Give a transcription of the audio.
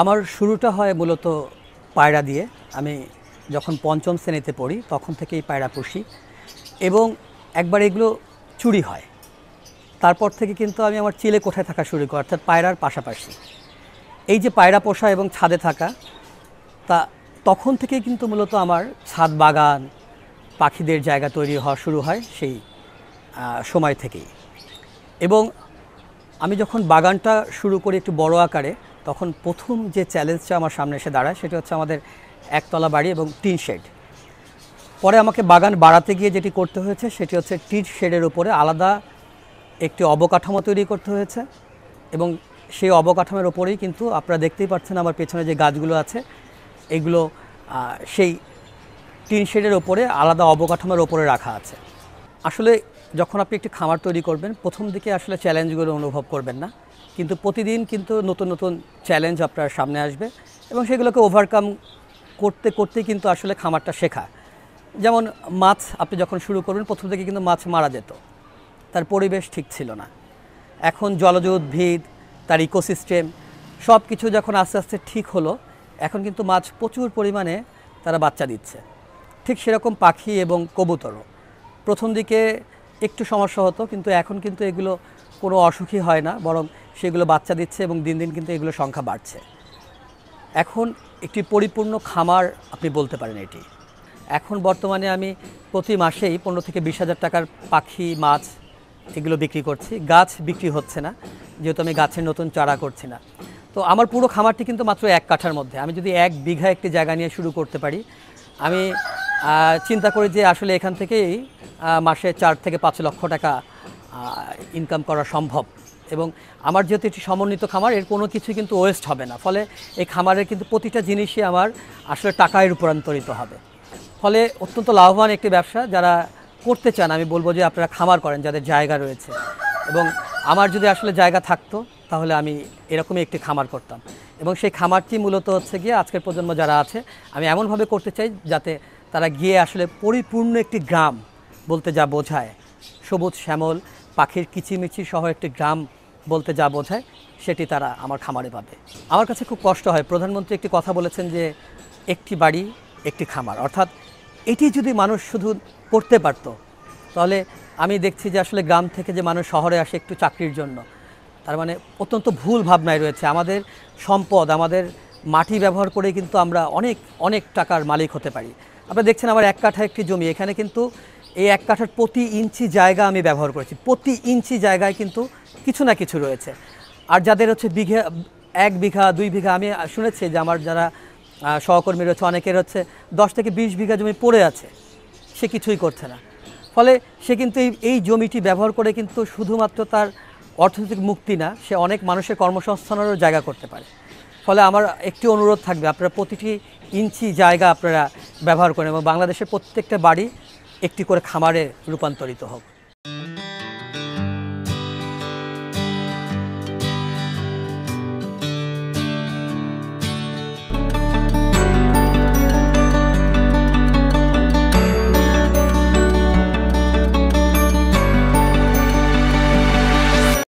আমার শুরুটা হয় মূলত পায়রা দিয়ে আমি যখন পঞ্চম শ্রেণীতে পড়ি তখন থেকেই পায়রা পুষি এবং একবার এগুলো চুরি হয় তারপর থেকে কিন্তু আমি আমার চিলে কোঠায় থাকা শুরু করি অর্থাৎ পায়রার পাশাপাশি এই যে পায়রা পোষা এবং ছাদে থাকা তা তখন থেকেই কিন্তু মূলত আমার ছাদ বাগান পাখিদের জায়গা তৈরি হওয়া শুরু হয় সেই সময় থেকেই এবং আমি যখন বাগানটা শুরু করি একটু বড় আকারে তখন প্রথম যে চ্যালেঞ্জটা আমার সামনে এসে দাঁড়ায় সেটা হচ্ছে আমাদের একতলা বাড়ি এবং টিন শেড পরে আমাকে বাগান বাড়াতে গিয়ে যেটি করতে হয়েছে সেটি হচ্ছে টিন শেডের উপরে আলাদা একটি অবকাঠামো তৈরি করতে হয়েছে এবং সেই অবকাঠামোর ওপরেই কিন্তু আপনারা দেখতেই পাচ্ছেন আমার পেছনে যে গাছগুলো আছে এগুলো সেই টিন শেডের ওপরে আলাদা অবকাঠামোর ওপরে রাখা আছে আসলে যখন আপনি একটি খামার তৈরি করবেন প্রথম দিকে আসলে চ্যালেঞ্জগুলো অনুভব করবেন না কিন্তু প্রতিদিন কিন্তু নতুন নতুন চ্যালেঞ্জ আপনার সামনে আসবে এবং সেগুলোকে ওভারকাম করতে করতে কিন্তু আসলে খামারটা শেখা যেমন মাছ আপনি যখন শুরু করবেন প্রথম থেকে কিন্তু মাছ মারা যেত তার পরিবেশ ঠিক ছিল না এখন জলজ উদ্ভিদ তার ইকোসিস্টেম সব কিছু যখন আস্তে আস্তে ঠিক হলো এখন কিন্তু মাছ প্রচুর পরিমাণে তারা বাচ্চা দিচ্ছে ঠিক সেরকম পাখি এবং কবুতরও প্রথম দিকে একটু সমস্যা হতো কিন্তু এখন কিন্তু এগুলো কোনো অসুখী হয় না বরং সেগুলো বাচ্চা দিচ্ছে এবং দিন দিন কিন্তু এগুলো সংখ্যা বাড়ছে এখন একটি পরিপূর্ণ খামার আপনি বলতে পারেন এটি এখন বর্তমানে আমি প্রতি মাসেই পনেরো থেকে বিশ হাজার টাকার পাখি মাছ এগুলো বিক্রি করছি গাছ বিক্রি হচ্ছে না যেহেতু আমি গাছের নতুন চারা করছি না তো আমার পুরো খামারটি কিন্তু মাত্র এক কাঠার মধ্যে আমি যদি এক বিঘা একটি জায়গা নিয়ে শুরু করতে পারি আমি চিন্তা করি যে আসলে এখান থেকেই মাসে চার থেকে পাঁচ লক্ষ টাকা ইনকাম করা সম্ভব এবং আমার যেহেতু একটি সমন্বিত খামার এর কোনো কিছু কিন্তু ওয়েস্ট হবে না ফলে এই খামারের কিন্তু প্রতিটা জিনিসই আমার আসলে টাকায় রূপান্তরিত হবে ফলে অত্যন্ত লাভবান একটি ব্যবসা যারা করতে চান আমি বলবো যে আপনারা খামার করেন যাদের জায়গা রয়েছে এবং আমার যদি আসলে জায়গা থাকতো তাহলে আমি এরকমই একটি খামার করতাম এবং সেই খামারটি মূলত হচ্ছে গিয়ে আজকের প্রজন্ম যারা আছে আমি এমনভাবে করতে চাই যাতে তারা গিয়ে আসলে পরিপূর্ণ একটি গ্রাম বলতে যা বোঝায় সবুজ শ্যামল পাখির কিচিমিচি সহ একটি গ্রাম বলতে যা বোঝায় সেটি তারা আমার খামারে পাবে আমার কাছে খুব কষ্ট হয় প্রধানমন্ত্রী একটি কথা বলেছেন যে একটি বাড়ি একটি খামার অর্থাৎ এটি যদি মানুষ শুধু করতে পারত তাহলে আমি দেখছি যে আসলে গ্রাম থেকে যে মানুষ শহরে আসে একটু চাকরির জন্য তার মানে অত্যন্ত ভুল ভাবনায় রয়েছে আমাদের সম্পদ আমাদের মাটি ব্যবহার করে কিন্তু আমরা অনেক অনেক টাকার মালিক হতে পারি আপনারা দেখছেন আমার এক কাঠা একটি জমি এখানে কিন্তু এই এক কাঠার প্রতি ইঞ্চি জায়গা আমি ব্যবহার করেছি প্রতি ইঞ্চি জায়গায় কিন্তু কিছু না কিছু রয়েছে আর যাদের হচ্ছে বিঘা এক বিঘা দুই বিঘা আমি শুনেছি যে আমার যারা সহকর্মী রয়েছে অনেকের হচ্ছে দশ থেকে বিশ বিঘা জমি পড়ে আছে সে কিছুই করছে না ফলে সে কিন্তু এই জমিটি ব্যবহার করে কিন্তু শুধুমাত্র তার অর্থনৈতিক মুক্তি না সে অনেক মানুষের কর্মসংস্থানেরও জায়গা করতে পারে ফলে আমার একটি অনুরোধ থাকবে আপনারা প্রতিটি ইঞ্চি জায়গা আপনারা ব্যবহার করেন এবং বাংলাদেশের প্রত্যেকটা বাড়ি একটি করে খামারে রূপান্তরিত হোক